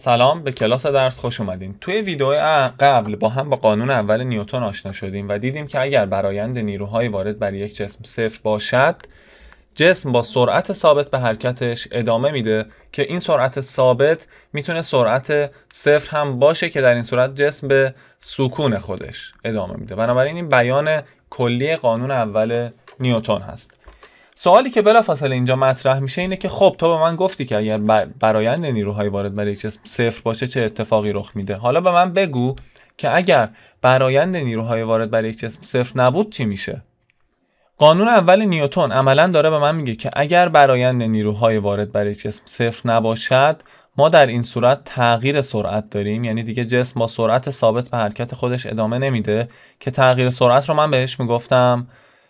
سلام به کلاس درس خوش اومدین توی ویدیو قبل با هم با قانون اول نیوتن آشنا شدیم و دیدیم که اگر برایند نیروهای وارد بر یک جسم صفر باشد جسم با سرعت ثابت به حرکتش ادامه میده که این سرعت ثابت میتونه سرعت صفر هم باشه که در این صورت جسم به سکون خودش ادامه میده بنابراین این بیان کلی قانون اول نیوتن هست سوالی که بلافاصله اینجا مطرح میشه اینه که خب تو به من گفتی که اگر برایند نیروهای وارد برای یک جسم صفر باشه چه اتفاقی رخ میده حالا به من بگو که اگر برایند نیروهای وارد برای یک جسم صفر نبود چی میشه قانون اول نیوتون عملا داره به من میگه که اگر برایند نیروهای وارد برای یک جسم صفر نباشد ما در این صورت تغییر سرعت داریم یعنی دیگه جسم با سرعت ثابت به حرکت خودش ادامه نمیده که تغییر سرعت رو من بهش میگفتم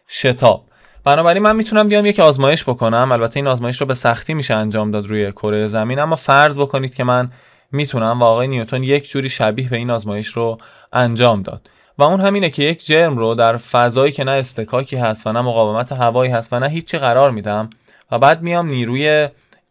شتاب بنابراین من میتونم بیام یک آزمایش بکنم البته این آزمایش رو به سختی میشه انجام داد روی کره زمین اما فرض بکنید که من میتونم و آقای نیوتن یک جوری شبیه به این آزمایش رو انجام داد و اون همینه که یک جرم رو در فضایی که نه استکاکی هست و نه مقاومت هوایی هست و نه هیچی قرار میدم و بعد میام نیروی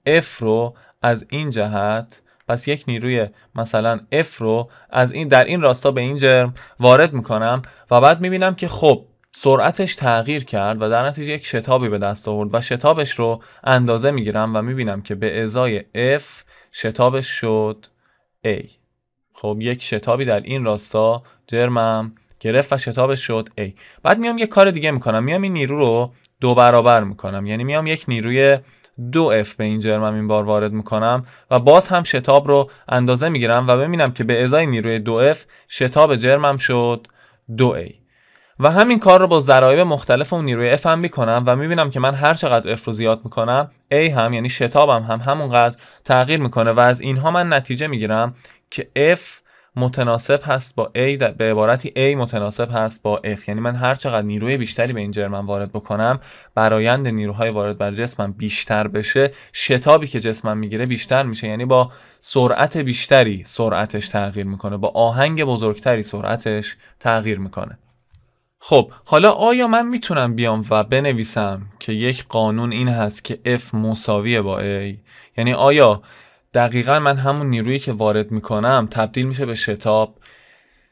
F رو از این جهت پس یک نیروی مثلا F رو از این در این راستا به این جرم وارد میکنم و بعد میبینم که خب سرعتش تغییر کرد و در نتیجه یک شتابی به دست آورد و شتابش رو اندازه میگیرم و میبینم که به ازای F شتابش شد A خب یک شتابی در این راستا جرمم گرفت و شتابش شد A بعد میام یه کار دیگه میکنم میام این نیرو رو دو برابر میکنم یعنی میام یک نیروی دو F به این جرمم این بار وارد میکنم و باز هم شتاب رو اندازه میگیرم و ببینم که به ازای نیروی دو F شتاب جرمم شد دو A و همین کار رو با ضرایب مختلف اون نیروی F هم میکنم و میبینم که من هر چقدر F رو زیاد میکنم A هم یعنی شتابم هم همونقدر تغییر میکنه و از اینها من نتیجه میگیرم که F متناسب هست با A به عبارتی A متناسب هست با F یعنی من هر چقدر نیروی بیشتری به این جرمم وارد بکنم برایند نیروهای وارد بر جسمم بیشتر بشه شتابی که جسمم میگیره بیشتر میشه یعنی با سرعت بیشتری سرعتش تغییر میکنه با آهنگ بزرگتری سرعتش تغییر میکنه خب حالا آیا من میتونم بیام و بنویسم که یک قانون این هست که F مساویه با A یعنی آیا دقیقا من همون نیرویی که وارد میکنم تبدیل میشه به شتاب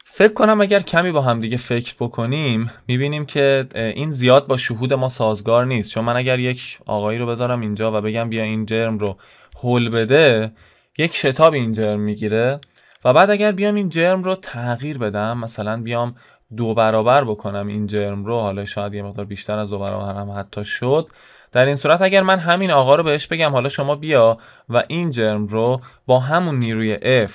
فکر کنم اگر کمی با هم دیگه فکر بکنیم میبینیم که این زیاد با شهود ما سازگار نیست چون من اگر یک آقایی رو بذارم اینجا و بگم بیا این جرم رو هل بده یک شتاب این جرم میگیره و بعد اگر بیام این جرم رو تغییر بدم مثلا بیام دو برابر بکنم این جرم رو حالا شاید یه مقدار بیشتر از دو برابر هم حتی شد در این صورت اگر من همین آقا رو بهش بگم حالا شما بیا و این جرم رو با همون نیروی F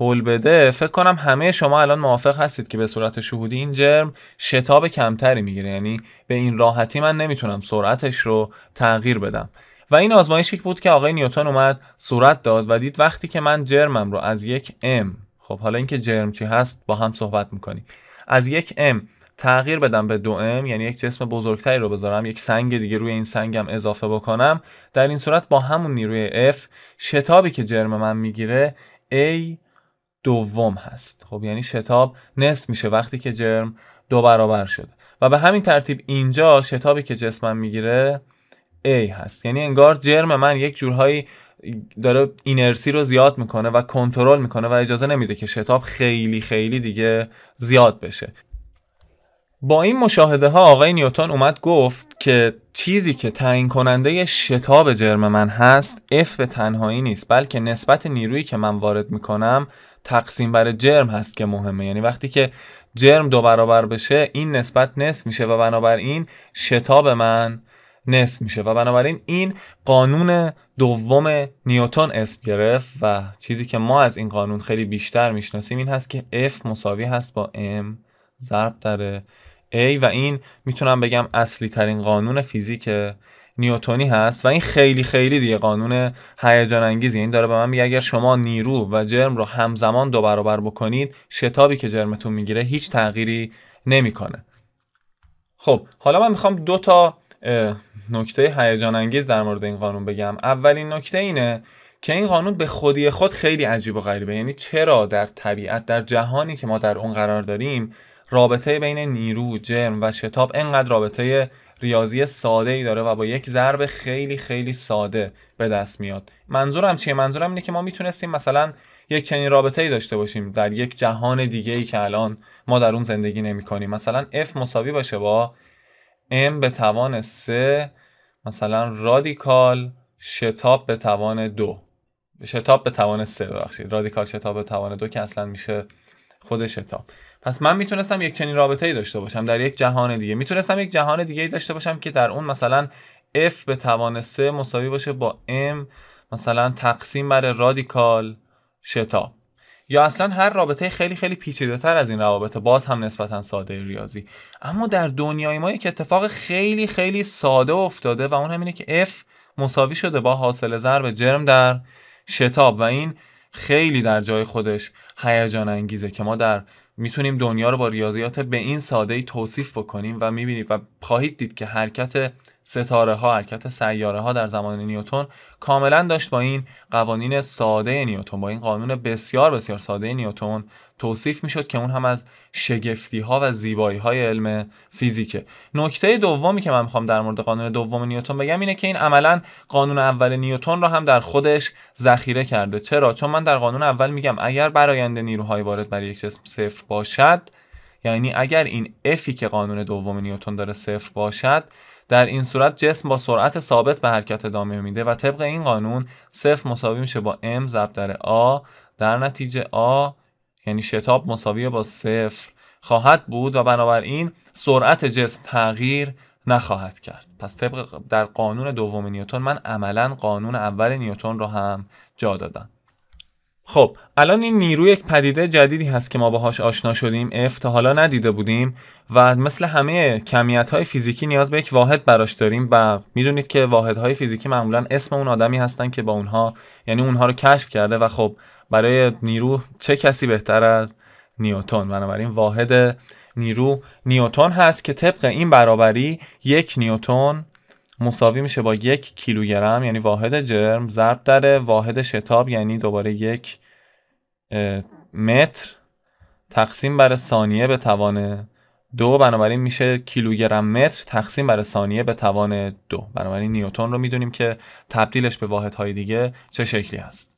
هول بده فکر کنم همه شما الان موافق هستید که به صورت شهودی این جرم شتاب کمتری میگیره یعنی به این راحتی من نمیتونم سرعتش رو تغییر بدم و این آزمایشی بود که آقای نیوتن اومد صورت داد و دید وقتی که من جرمم رو از یک M خب حالا اینکه جرم چی هست با هم صحبت میکنیم از یک M تغییر بدم به دو ام یعنی یک جسم بزرگتری رو بذارم یک سنگ دیگه روی این سنگم اضافه بکنم در این صورت با همون نیروی F شتابی که جرم من میگیره A دوم هست خب یعنی شتاب نصف میشه وقتی که جرم دو برابر شده و به همین ترتیب اینجا شتابی که جسمم میگیره A هست یعنی انگار جرم من یک جورهایی داره اینرسی رو زیاد میکنه و کنترل میکنه و اجازه نمیده که شتاب خیلی خیلی دیگه زیاد بشه با این مشاهده ها آقای نیوتن اومد گفت که چیزی که تعیین کننده شتاب جرم من هست اف به تنهایی نیست بلکه نسبت نیرویی که من وارد میکنم تقسیم بر جرم هست که مهمه یعنی وقتی که جرم دو برابر بشه این نسبت نصف میشه و بنابراین شتاب من نصف میشه و بنابراین این قانون دوم نیوتن اسم گرفت و چیزی که ما از این قانون خیلی بیشتر میشناسیم این هست که F مساوی هست با M ضرب در A و این میتونم بگم اصلی ترین قانون فیزیک نیوتونی هست و این خیلی خیلی دیگه قانون هیجان انگیزی این داره به من میگه اگر شما نیرو و جرم رو همزمان دو برابر بکنید شتابی که جرمتون میگیره هیچ تغییری نمیکنه خب حالا من میخوام دو تا نکته هیجان انگیز در مورد این قانون بگم اولین نکته اینه که این قانون به خودی خود خیلی عجیب و غریبه یعنی چرا در طبیعت در جهانی که ما در اون قرار داریم رابطه بین نیرو جرم و شتاب انقدر رابطه ریاضی ساده ای داره و با یک ضرب خیلی خیلی ساده به دست میاد منظورم چیه منظورم اینه که ما میتونستیم مثلا یک چنین رابطه ای داشته باشیم در یک جهان دیگه ای که الان ما در اون زندگی نمی کنیم مثلا F مساوی باشه با M به توان 3 مثلا رادیکال شتاب به توان دو شتاب به توان سه ببخشید رادیکال شتاب به توان دو که اصلا میشه خود شتاب پس من میتونستم یک چنین رابطه ای داشته باشم در یک جهان دیگه میتونستم یک جهان دیگه ای داشته باشم که در اون مثلا F به توان سه مساوی باشه با M مثلا تقسیم بر رادیکال شتاب یا اصلا هر رابطه خیلی خیلی پیچیده تر از این روابط باز هم نسبتا ساده ریاضی اما در دنیای ما یک اتفاق خیلی خیلی ساده افتاده و اون همینه که F مساوی شده با حاصل ضرب جرم در شتاب و این خیلی در جای خودش هیجان انگیزه که ما در میتونیم دنیا رو با ریاضیات به این ساده ای توصیف بکنیم و میبینید و خواهید دید که حرکت ستاره ها حرکت سیاره ها در زمان نیوتون کاملا داشت با این قوانین ساده نیوتون با این قانون بسیار بسیار ساده نیوتون توصیف میشد که اون هم از شگفتی ها و زیبایی های علم فیزیکه نکته دومی که من میخوام در مورد قانون دوم نیوتون بگم اینه که این عملا قانون اول نیوتون را هم در خودش ذخیره کرده چرا چون من در قانون اول میگم اگر برآیند نیروهای وارد بر یک جسم صفر باشد یعنی اگر این افی که قانون دوم نیوتن داره صفر باشد در این صورت جسم با سرعت ثابت به حرکت ادامه میده و طبق این قانون صفر مساوی میشه با m ضرب در a در نتیجه a یعنی شتاب مساوی با صفر خواهد بود و بنابراین سرعت جسم تغییر نخواهد کرد پس طبق در قانون دوم نیوتن من عملا قانون اول نیوتن رو هم جا دادم خب الان این نیرو یک پدیده جدیدی هست که ما باهاش آشنا شدیم اف تا حالا ندیده بودیم و مثل همه کمیت های فیزیکی نیاز به یک واحد براش داریم و میدونید که واحد های فیزیکی معمولا اسم اون آدمی هستن که با اونها یعنی اونها رو کشف کرده و خب برای نیرو چه کسی بهتر از نیوتن بنابراین واحد نیرو نیوتن هست که طبق این برابری یک نیوتن مساوی میشه با یک کیلوگرم یعنی واحد جرم ضرب در واحد شتاب یعنی دوباره یک متر تقسیم بر ثانیه به توان دو بنابراین میشه کیلوگرم متر تقسیم بر ثانیه به توان دو بنابراین نیوتون رو میدونیم که تبدیلش به واحد های دیگه چه شکلی هست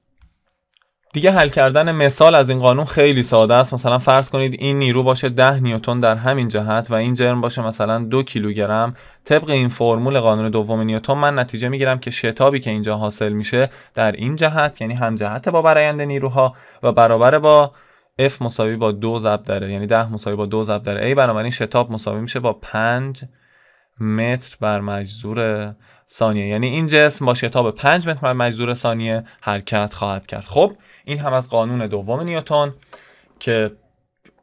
دیگه حل کردن مثال از این قانون خیلی ساده است مثلا فرض کنید این نیرو باشه 10 نیوتن در همین جهت و این جرم باشه مثلا 2 کیلوگرم طبق این فرمول قانون دوم نیوتن من نتیجه میگیرم که شتابی که اینجا حاصل میشه در این جهت یعنی هم جهت با برآیند نیروها و برابر با F مساوی با 2 ضرب در یعنی 10 مساوی با 2 ضرب در A بنابراین شتاب مساوی میشه با 5 متر بر مجذور ثانیه یعنی این جسم با شتاب 5 متر بر مجذور ثانیه حرکت خواهد کرد خب این هم از قانون دوم نیوتن که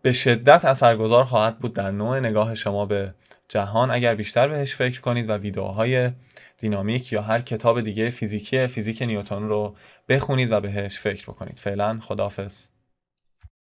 به شدت اثرگذار خواهد بود در نوع نگاه شما به جهان اگر بیشتر بهش فکر کنید و ویدیوهای دینامیک یا هر کتاب دیگه فیزیکی فیزیک نیوتن رو بخونید و بهش فکر بکنید فعلا خدافظ.